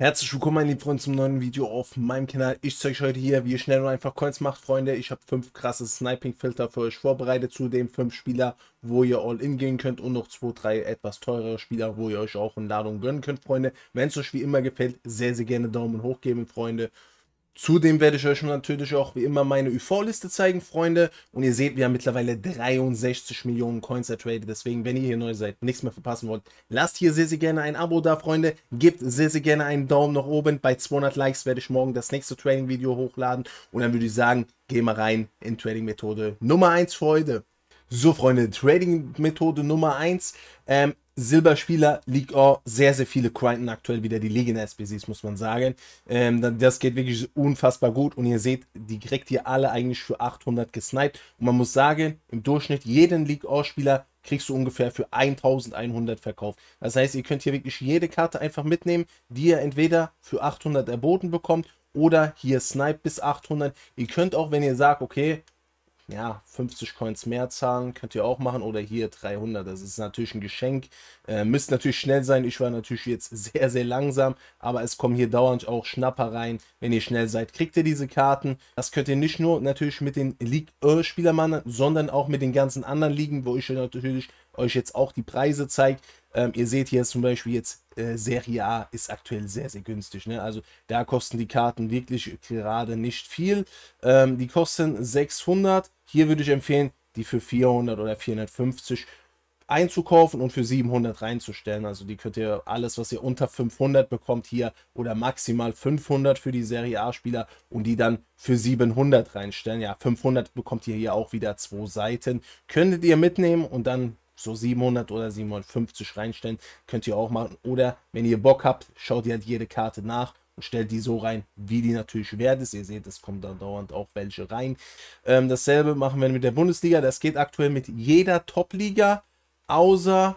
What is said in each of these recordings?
Herzlich willkommen, meine lieben Freunde, zum neuen Video auf meinem Kanal. Ich zeige euch heute hier, wie ihr schnell und einfach Coins macht, Freunde. Ich habe fünf krasse Sniping-Filter für euch vorbereitet, zudem fünf Spieler, wo ihr All-In gehen könnt und noch zwei, drei etwas teurere Spieler, wo ihr euch auch in Ladung gönnen könnt, Freunde. Wenn es euch wie immer gefällt, sehr, sehr gerne Daumen hoch geben, Freunde. Zudem werde ich euch natürlich auch wie immer meine UV-Liste zeigen, Freunde. Und ihr seht, wir haben mittlerweile 63 Millionen Coins ertradet. Deswegen, wenn ihr hier neu seid, nichts mehr verpassen wollt, lasst hier sehr, sehr gerne ein Abo da, Freunde. Gebt sehr, sehr gerne einen Daumen nach oben. Bei 200 Likes werde ich morgen das nächste Trading-Video hochladen. Und dann würde ich sagen, gehen wir rein in Trading-Methode Nummer 1 Freunde. So, Freunde, Trading-Methode Nummer 1. Ähm, Silberspieler liegt All, sehr, sehr viele grinden aktuell wieder die Legionär-SBCs, muss man sagen. Ähm, das geht wirklich unfassbar gut und ihr seht, die kriegt ihr alle eigentlich für 800 gesniped. Und man muss sagen, im Durchschnitt jeden League-Spieler All kriegst du ungefähr für 1100 verkauft. Das heißt, ihr könnt hier wirklich jede Karte einfach mitnehmen, die ihr entweder für 800 erboten bekommt oder hier Snipe bis 800. Ihr könnt auch, wenn ihr sagt, okay, ja, 50 Coins mehr zahlen, könnt ihr auch machen. Oder hier 300, das ist natürlich ein Geschenk. Äh, müsst natürlich schnell sein. Ich war natürlich jetzt sehr, sehr langsam. Aber es kommen hier dauernd auch Schnapper rein. Wenn ihr schnell seid, kriegt ihr diese Karten. Das könnt ihr nicht nur natürlich mit den League-Spielern machen, sondern auch mit den ganzen anderen Ligen, wo ich natürlich euch jetzt auch die Preise zeige. Ähm, ihr seht hier zum Beispiel jetzt, äh, Serie A ist aktuell sehr, sehr günstig. Ne? Also da kosten die Karten wirklich gerade nicht viel. Ähm, die kosten 600. Hier würde ich empfehlen, die für 400 oder 450 einzukaufen und für 700 reinzustellen. Also die könnt ihr alles, was ihr unter 500 bekommt hier oder maximal 500 für die Serie A-Spieler und die dann für 700 reinstellen. Ja, 500 bekommt ihr hier auch wieder zwei Seiten. Könntet ihr mitnehmen und dann so 700 oder 750 reinstellen. Könnt ihr auch machen. Oder wenn ihr Bock habt, schaut ihr halt jede Karte nach und stellt die so rein, wie die natürlich wert ist. Ihr seht, es kommen da dauernd auch welche rein. Ähm, dasselbe machen wir mit der Bundesliga. Das geht aktuell mit jeder Top-Liga, außer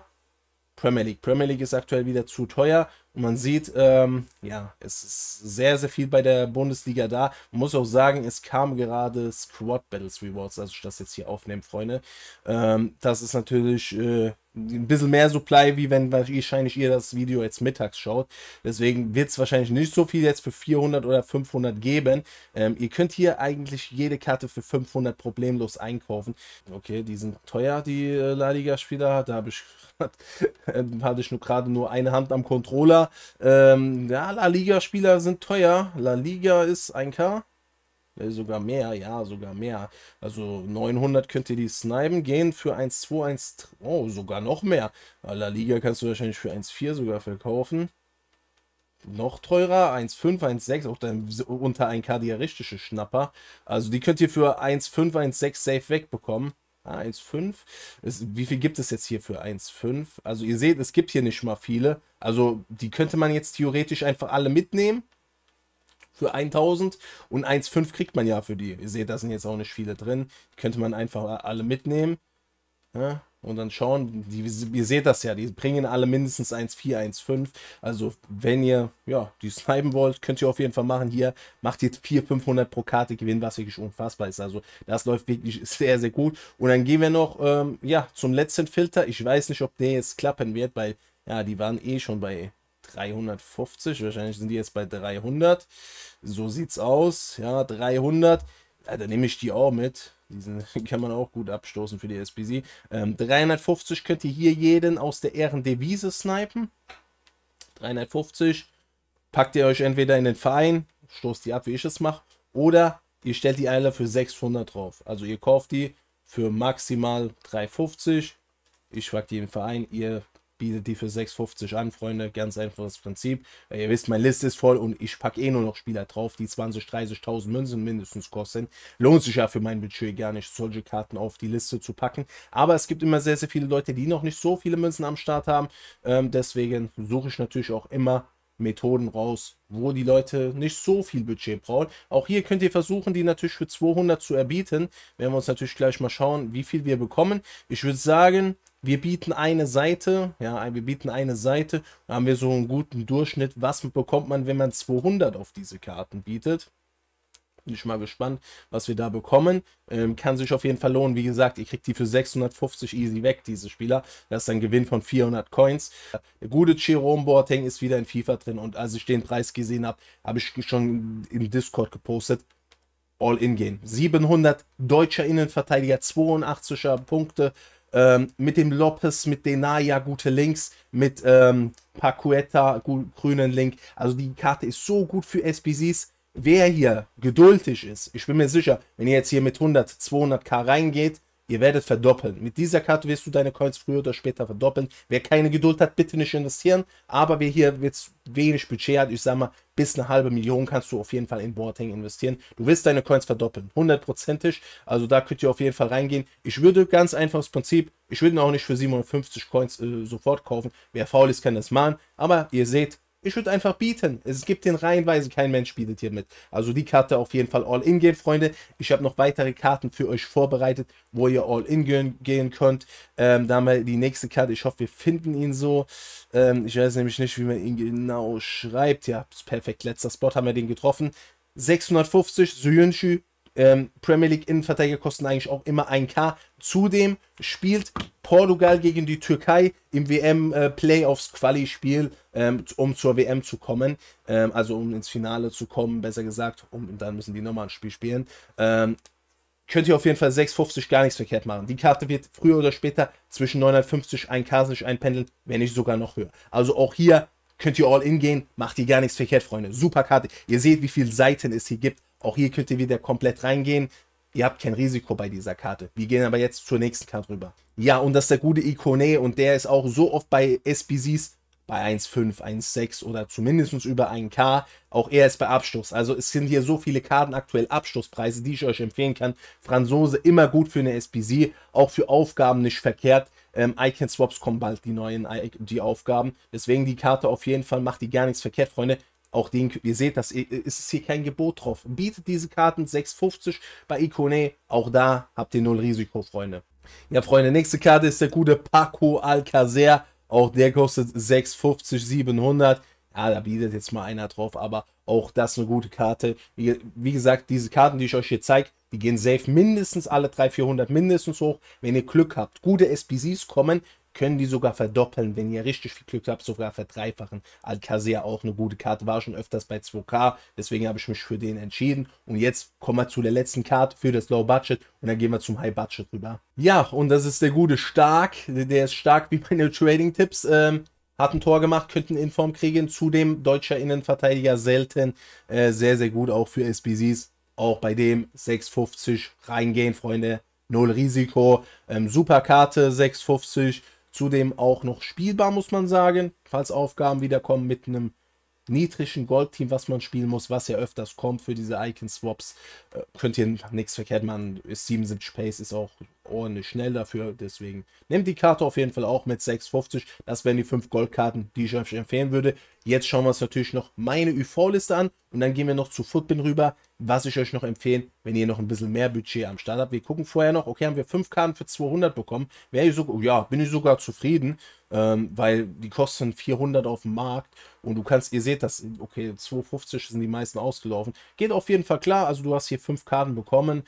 Premier League. Premier League ist aktuell wieder zu teuer und man sieht, ähm, ja, es ist sehr, sehr viel bei der Bundesliga da. Man muss auch sagen, es kamen gerade Squad Battles Rewards, also ich das jetzt hier aufnehme, Freunde. Ähm, das ist natürlich äh, ein bisschen mehr Supply, wie wenn wahrscheinlich ihr das Video jetzt mittags schaut. Deswegen wird es wahrscheinlich nicht so viel jetzt für 400 oder 500 geben. Ähm, ihr könnt hier eigentlich jede Karte für 500 problemlos einkaufen. Okay, die sind teuer, die äh, La Liga-Spieler. Da habe ich, ähm, hatte ich nur gerade nur eine Hand am Controller ähm, ja, La Liga-Spieler sind teuer. La Liga ist 1K. Sogar mehr, ja, sogar mehr. Also 900 könnt ihr die snipen gehen für 1, 1,3, oh, sogar noch mehr. La Liga kannst du wahrscheinlich für 1, 4 sogar verkaufen. Noch teurer, 1, 5, 1, 6. auch dann unter 1K die ja richtige Schnapper. Also die könnt ihr für 1, 5, 1, 6 safe wegbekommen. 1,5. Wie viel gibt es jetzt hier für 1,5? Also ihr seht, es gibt hier nicht mal viele. Also die könnte man jetzt theoretisch einfach alle mitnehmen. Für 1000 und 1,5 kriegt man ja für die. Ihr seht, da sind jetzt auch nicht viele drin. Die könnte man einfach alle mitnehmen. Ja, und dann schauen, die, ihr seht das ja, die bringen alle mindestens 1,4, 1,5. Also wenn ihr ja, die snipen wollt, könnt ihr auf jeden Fall machen. Hier macht ihr 4, 500 pro Karte Gewinn, was wirklich unfassbar ist. Also das läuft wirklich sehr, sehr gut. Und dann gehen wir noch ähm, ja, zum letzten Filter. Ich weiß nicht, ob der jetzt klappen wird, weil ja, die waren eh schon bei 350. Wahrscheinlich sind die jetzt bei 300. So sieht's aus. Ja, 300. Ja, dann nehme ich die auch mit. Diesen kann man auch gut abstoßen für die SPC. Ähm, 350 könnt ihr hier jeden aus der Ehrendevise snipen. 350 packt ihr euch entweder in den Verein, stoßt die ab, wie ich es mache, oder ihr stellt die alle für 600 drauf. Also ihr kauft die für maximal 350. Ich pack die im Verein, ihr biete die für 6,50 an, Freunde. Ganz einfaches Prinzip. Äh, ihr wisst, meine Liste ist voll und ich packe eh nur noch Spieler drauf, die 20, 30.000 Münzen mindestens kosten. Lohnt sich ja für mein Budget gar nicht, solche Karten auf die Liste zu packen. Aber es gibt immer sehr, sehr viele Leute, die noch nicht so viele Münzen am Start haben. Ähm, deswegen suche ich natürlich auch immer Methoden raus, wo die Leute nicht so viel Budget brauchen. Auch hier könnt ihr versuchen, die natürlich für 200 zu erbieten. Werden wir uns natürlich gleich mal schauen, wie viel wir bekommen. Ich würde sagen, wir bieten eine Seite, ja, wir bieten eine Seite, da haben wir so einen guten Durchschnitt. Was bekommt man, wenn man 200 auf diese Karten bietet? Bin ich mal gespannt, was wir da bekommen. Ähm, kann sich auf jeden Fall lohnen. Wie gesagt, ihr kriegt die für 650 easy weg, diese Spieler. Das ist ein Gewinn von 400 Coins. Der gute Jerome Boateng ist wieder in FIFA drin. Und als ich den Preis gesehen habe, habe ich schon im Discord gepostet. All-in gehen. 700 deutscher Innenverteidiger, 82er Punkte ähm, mit dem Lopez, mit Denaya gute Links, mit ähm, Pacueta grünen Link. Also die Karte ist so gut für SBCs. Wer hier geduldig ist, ich bin mir sicher, wenn ihr jetzt hier mit 100, 200k reingeht, Ihr werdet verdoppeln. Mit dieser Karte wirst du deine Coins früher oder später verdoppeln. Wer keine Geduld hat, bitte nicht investieren. Aber wer hier jetzt wenig Budget hat, ich sag mal, bis eine halbe Million kannst du auf jeden Fall in Boarding investieren. Du wirst deine Coins verdoppeln, hundertprozentig. Also da könnt ihr auf jeden Fall reingehen. Ich würde ganz einfaches Prinzip, ich würde auch nicht für 750 Coins äh, sofort kaufen. Wer faul ist, kann das machen. Aber ihr seht, ich würde einfach bieten. Es gibt den reihenweise, kein Mensch bietet hier mit. Also die Karte auf jeden Fall All-In gehen, Freunde. Ich habe noch weitere Karten für euch vorbereitet, wo ihr All-In gehen, gehen, könnt. Ähm, da haben wir die nächste Karte. Ich hoffe, wir finden ihn so. Ähm, ich weiß nämlich nicht, wie man ihn genau schreibt. Ja, perfekt. Letzter Spot haben wir den getroffen. 650 Suyunshu ähm, Premier League Innenverteidiger kosten eigentlich auch immer 1K. Zudem spielt Portugal gegen die Türkei im WM-Playoffs-Quali-Spiel, äh, ähm, um zur WM zu kommen. Ähm, also um ins Finale zu kommen, besser gesagt. Um, dann müssen die nochmal ein Spiel spielen. Ähm, könnt ihr auf jeden Fall 6,50 gar nichts verkehrt machen. Die Karte wird früher oder später zwischen 950 und 1K sich einpendeln, wenn nicht sogar noch höher. Also auch hier könnt ihr all in gehen, macht ihr gar nichts verkehrt, Freunde. Super Karte. Ihr seht, wie viele Seiten es hier gibt auch hier könnt ihr wieder komplett reingehen. Ihr habt kein Risiko bei dieser Karte. Wir gehen aber jetzt zur nächsten Karte rüber. Ja, und das ist der gute Ikone und der ist auch so oft bei SBCs bei 1,5, 1,6 oder zumindest über 1K. Auch er ist bei Abstoß. Also es sind hier so viele Karten aktuell Abstoßpreise, die ich euch empfehlen kann. Franzose immer gut für eine SBC, auch für Aufgaben nicht verkehrt. Ähm, Icon Swaps kommen bald die neuen die Aufgaben. Deswegen die Karte auf jeden Fall macht die gar nichts verkehrt, Freunde. Auch den, ihr seht, das ist hier kein Gebot drauf. Bietet diese Karten 6,50 bei Ikone. Auch da habt ihr null Risiko, Freunde. Ja, Freunde, nächste Karte ist der gute Paco Alcacer. Auch der kostet 6,50, 700. Ja, da bietet jetzt mal einer drauf, aber auch das ist eine gute Karte. Wie, wie gesagt, diese Karten, die ich euch hier zeige, die gehen safe mindestens alle 300, 400 mindestens hoch, wenn ihr Glück habt. Gute SPCs kommen können die sogar verdoppeln, wenn ihr richtig viel Glück habt, sogar verdreifachen. Alcazar auch eine gute Karte, war schon öfters bei 2K, deswegen habe ich mich für den entschieden. Und jetzt kommen wir zu der letzten Karte für das Low Budget und dann gehen wir zum High Budget rüber. Ja, und das ist der gute Stark, der ist stark wie meine Trading Tipps. Ähm, hat ein Tor gemacht, könnten Inform kriegen. Zudem deutscher Innenverteidiger selten. Äh, sehr, sehr gut auch für SBCs. Auch bei dem 6,50 reingehen, Freunde. Null Risiko. Ähm, super Karte, 6,50. Zudem auch noch spielbar, muss man sagen, falls Aufgaben wiederkommen mit einem niedrigen Goldteam, was man spielen muss, was ja öfters kommt für diese Icon-Swaps. Äh, könnt ihr nichts verkehrt machen. Ist 77 Pace ist auch ordentlich schnell dafür. Deswegen nehmt die Karte auf jeden Fall auch mit 6,50. Das wären die 5 Goldkarten, die ich euch empfehlen würde. Jetzt schauen wir uns natürlich noch meine UV-Liste an und dann gehen wir noch zu Footbin rüber, was ich euch noch empfehlen, wenn ihr noch ein bisschen mehr Budget am Start habt. Wir gucken vorher noch, okay, haben wir 5 Karten für 200 bekommen. Wäre ich so, ja, bin ich sogar zufrieden, ähm, weil die kosten 400 auf dem Markt und du kannst, ihr seht das, okay, 2,50 sind die meisten ausgelaufen. Geht auf jeden Fall klar, also du hast hier 5 Karten bekommen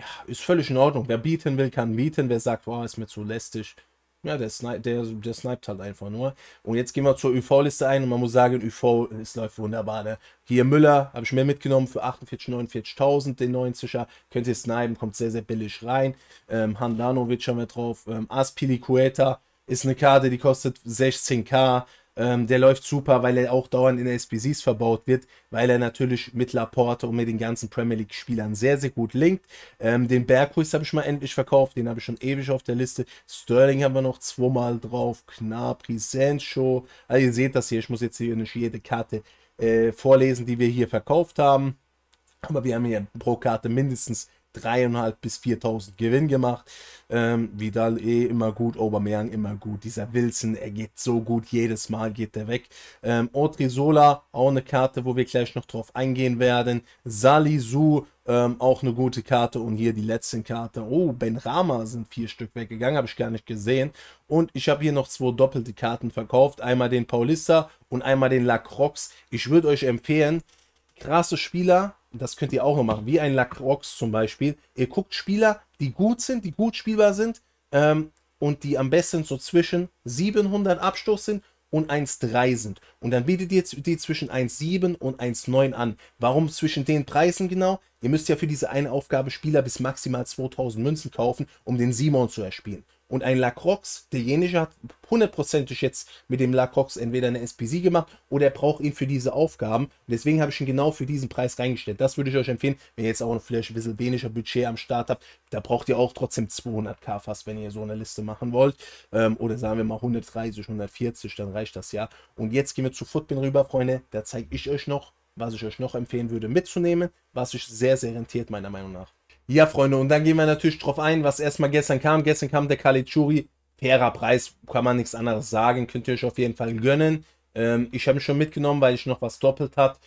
ja, ist völlig in Ordnung. Wer bieten will, kann bieten. Wer sagt, wow, ist mir zu lästig. Ja, der, sni der, der sniped halt einfach nur. Und jetzt gehen wir zur UV-Liste ein und man muss sagen, UV, es läuft wunderbar. Ne? Hier Müller habe ich mir mitgenommen für 48.000, 49.000, den 90er. Könnt ihr snipen, kommt sehr, sehr billig rein. Ähm, Handanovic haben wir drauf. Ähm, Aspilicueta ist eine Karte, die kostet 16k. Ähm, der läuft super, weil er auch dauernd in SBCs verbaut wird, weil er natürlich mit Laporte und mit den ganzen Premier League-Spielern sehr, sehr gut linkt. Ähm, den Berghuis habe ich mal endlich verkauft, den habe ich schon ewig auf der Liste. Sterling haben wir noch zweimal drauf, Knapri, Sancho. Also ihr seht das hier, ich muss jetzt hier nicht jede Karte äh, vorlesen, die wir hier verkauft haben. Aber wir haben hier pro Karte mindestens 3.500 bis 4.000 Gewinn gemacht. Ähm, Vidal eh immer gut, Aubameyang immer gut. Dieser Wilson, er geht so gut, jedes Mal geht er weg. Ähm, Sola, auch eine Karte, wo wir gleich noch drauf eingehen werden. Salisu, ähm, auch eine gute Karte. Und hier die letzten Karte. Oh, Ben Rama sind vier Stück weggegangen, habe ich gar nicht gesehen. Und ich habe hier noch zwei doppelte Karten verkauft. Einmal den Paulista und einmal den Lacroix. Ich würde euch empfehlen, krasse Spieler, das könnt ihr auch noch machen, wie ein Lacroix zum Beispiel. Ihr guckt Spieler, die gut sind, die gut spielbar sind ähm, und die am besten so zwischen 700 Abstoß sind und 1,3 sind. Und dann bietet ihr die zwischen 1,7 und 1,9 an. Warum zwischen den Preisen genau? Ihr müsst ja für diese eine Aufgabe Spieler bis maximal 2000 Münzen kaufen, um den Simon zu erspielen. Und ein Lacroix, derjenige hat hundertprozentig jetzt mit dem Lacroix entweder eine SPC gemacht oder er braucht ihn für diese Aufgaben. Und deswegen habe ich ihn genau für diesen Preis reingestellt. Das würde ich euch empfehlen, wenn ihr jetzt auch vielleicht ein bisschen weniger Budget am Start habt. Da braucht ihr auch trotzdem 200k fast, wenn ihr so eine Liste machen wollt. Ähm, oder sagen wir mal 130, 140, dann reicht das ja. Und jetzt gehen wir zu Footbin rüber, Freunde. Da zeige ich euch noch, was ich euch noch empfehlen würde mitzunehmen, was sich sehr, sehr rentiert meiner Meinung nach. Ja, Freunde, und dann gehen wir natürlich drauf ein, was erstmal gestern kam. Gestern kam der Kalichuri. Fairer Preis, kann man nichts anderes sagen. Könnt ihr euch auf jeden Fall gönnen. Ähm, ich habe ihn schon mitgenommen, weil ich noch was doppelt hat.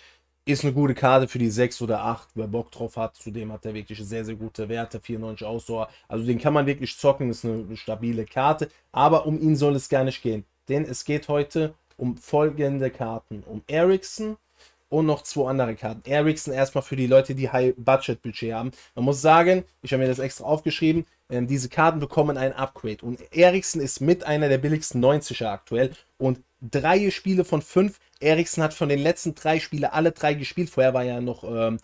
Ist eine gute Karte für die 6 oder 8, wer Bock drauf hat. Zudem hat er wirklich sehr, sehr gute Werte. 94 Ausdauer. Also den kann man wirklich zocken. Ist eine stabile Karte. Aber um ihn soll es gar nicht gehen. Denn es geht heute um folgende Karten. Um Ericsson, und noch zwei andere Karten. Ericsson erstmal für die Leute, die High-Budget-Budget haben. Man muss sagen, ich habe mir das extra aufgeschrieben, ähm, diese Karten bekommen ein Upgrade. Und Ericsson ist mit einer der billigsten 90er aktuell. Und drei Spiele von fünf. Ericsson hat von den letzten drei Spielen alle drei gespielt. Vorher war er noch ähm,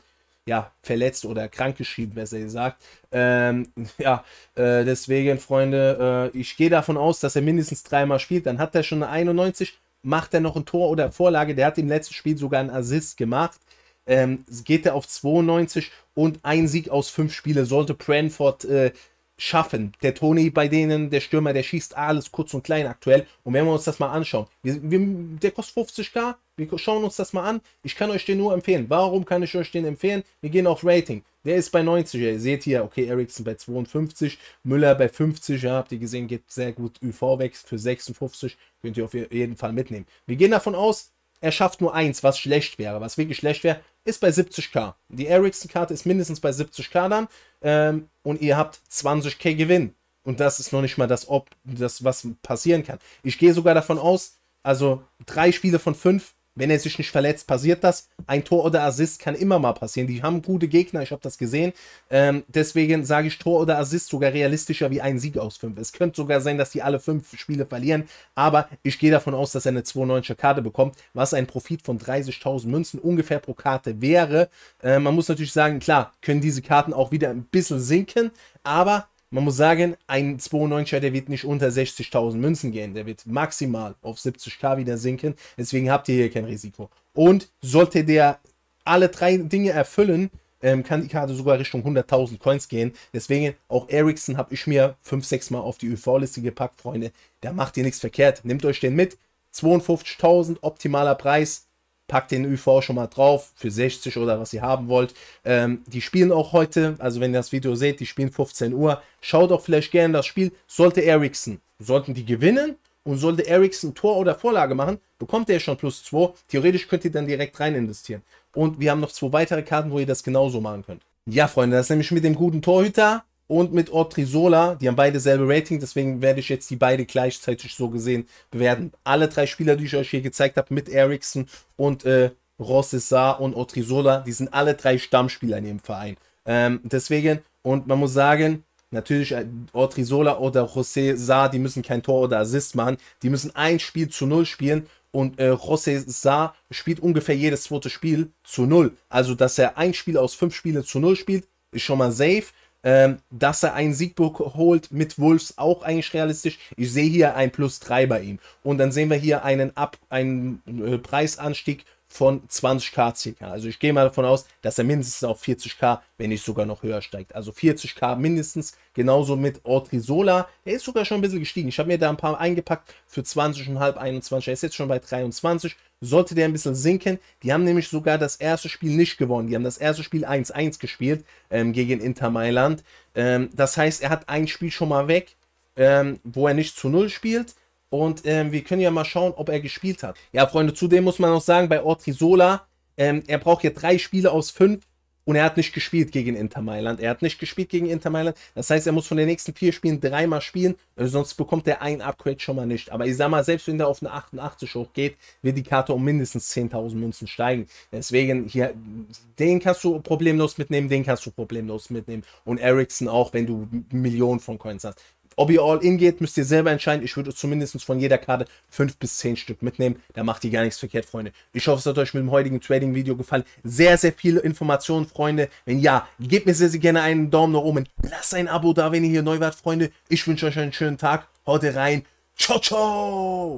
ja, verletzt oder krankgeschrieben, besser gesagt. Ähm, ja, äh, deswegen, Freunde, äh, ich gehe davon aus, dass er mindestens dreimal spielt. Dann hat er schon eine 91 macht er noch ein Tor oder Vorlage. Der hat im letzten Spiel sogar einen Assist gemacht. Ähm, geht er auf 92 und ein Sieg aus fünf Spiele sollte Brentford äh, schaffen. Der Tony bei denen, der Stürmer, der schießt alles kurz und klein aktuell. Und wenn wir uns das mal anschauen, wir, wir, der kostet 50k, wir schauen uns das mal an. Ich kann euch den nur empfehlen. Warum kann ich euch den empfehlen? Wir gehen auf Rating. Der ist bei 90. Ihr seht hier, okay, Ericsson bei 52, Müller bei 50. Ja, habt ihr gesehen, geht sehr gut. UV wächst für 56. Könnt ihr auf jeden Fall mitnehmen. Wir gehen davon aus, er schafft nur eins, was schlecht wäre. Was wirklich schlecht wäre, ist bei 70k. Die Ericsson-Karte ist mindestens bei 70k dann. Ähm, und ihr habt 20k Gewinn. Und das ist noch nicht mal das, ob das, was passieren kann. Ich gehe sogar davon aus, also drei Spiele von fünf wenn er sich nicht verletzt, passiert das. Ein Tor oder Assist kann immer mal passieren. Die haben gute Gegner, ich habe das gesehen. Ähm, deswegen sage ich Tor oder Assist sogar realistischer wie ein Sieg aus fünf. Es könnte sogar sein, dass die alle fünf Spiele verlieren, aber ich gehe davon aus, dass er eine 92er Karte bekommt, was ein Profit von 30.000 Münzen ungefähr pro Karte wäre. Äh, man muss natürlich sagen, klar, können diese Karten auch wieder ein bisschen sinken, aber man muss sagen, ein 92er, der wird nicht unter 60.000 Münzen gehen. Der wird maximal auf 70k wieder sinken. Deswegen habt ihr hier kein Risiko. Und sollte der alle drei Dinge erfüllen, ähm, kann die Karte sogar Richtung 100.000 Coins gehen. Deswegen auch Ericsson habe ich mir 5, 6 Mal auf die öv liste gepackt, Freunde. Da macht ihr nichts verkehrt. Nehmt euch den mit. 52.000, optimaler Preis packt den ÖV schon mal drauf für 60 oder was ihr haben wollt. Ähm, die spielen auch heute, also wenn ihr das Video seht, die spielen 15 Uhr. Schaut auch vielleicht gerne das Spiel. Sollte Ericsson, sollten die gewinnen und sollte Ericsson Tor oder Vorlage machen, bekommt er schon plus 2. Theoretisch könnt ihr dann direkt rein investieren. Und wir haben noch zwei weitere Karten, wo ihr das genauso machen könnt. Ja, Freunde, das ist nämlich mit dem guten Torhüter und mit Ortrisola, die haben beide selbe Rating, deswegen werde ich jetzt die beide gleichzeitig so gesehen bewerten. Alle drei Spieler, die ich euch hier gezeigt habe, mit Eriksson und äh, Rossessar und Ortrisola, die sind alle drei Stammspieler in dem Verein. Ähm, deswegen, und man muss sagen, natürlich äh, Ortrisola oder José Saar, die müssen kein Tor oder Assist machen, die müssen ein Spiel zu null spielen und äh, José Saar spielt ungefähr jedes zweite Spiel zu null. Also, dass er ein Spiel aus fünf Spielen zu null spielt, ist schon mal safe. Ähm, dass er einen Sieg holt mit Wolves auch eigentlich realistisch. Ich sehe hier ein Plus 3 bei ihm. Und dann sehen wir hier einen, Ab einen äh, Preisanstieg von 20k circa. Also ich gehe mal davon aus, dass er mindestens auf 40k, wenn nicht sogar noch höher steigt. Also 40k mindestens, genauso mit Ortrisola. Er ist sogar schon ein bisschen gestiegen. Ich habe mir da ein paar eingepackt für 20,5, 21. Er ist jetzt schon bei 23. Sollte der ein bisschen sinken, die haben nämlich sogar das erste Spiel nicht gewonnen. Die haben das erste Spiel 1-1 gespielt ähm, gegen Inter Mailand. Ähm, das heißt, er hat ein Spiel schon mal weg, ähm, wo er nicht zu Null spielt. Und ähm, wir können ja mal schauen, ob er gespielt hat. Ja, Freunde, zudem muss man auch sagen, bei Ortizola, ähm, er braucht ja drei Spiele aus fünf und er hat nicht gespielt gegen Inter Mailand. Er hat nicht gespielt gegen Inter Mailand. Das heißt, er muss von den nächsten vier Spielen dreimal spielen, äh, sonst bekommt er ein Upgrade schon mal nicht. Aber ich sag mal, selbst wenn der auf eine 88 hochgeht, wird die Karte um mindestens 10.000 Münzen steigen. Deswegen, hier, den kannst du problemlos mitnehmen, den kannst du problemlos mitnehmen. Und Ericsson auch, wenn du Millionen von Coins hast. Ob ihr all in geht, müsst ihr selber entscheiden. Ich würde zumindest von jeder Karte 5 bis 10 Stück mitnehmen. Da macht ihr gar nichts verkehrt, Freunde. Ich hoffe, es hat euch mit dem heutigen Trading-Video gefallen. Sehr, sehr viele Informationen, Freunde. Wenn ja, gebt mir sehr, sehr gerne einen Daumen nach oben. Lasst ein Abo da, wenn ihr hier neu wart, Freunde. Ich wünsche euch einen schönen Tag. Haut rein. Ciao, ciao.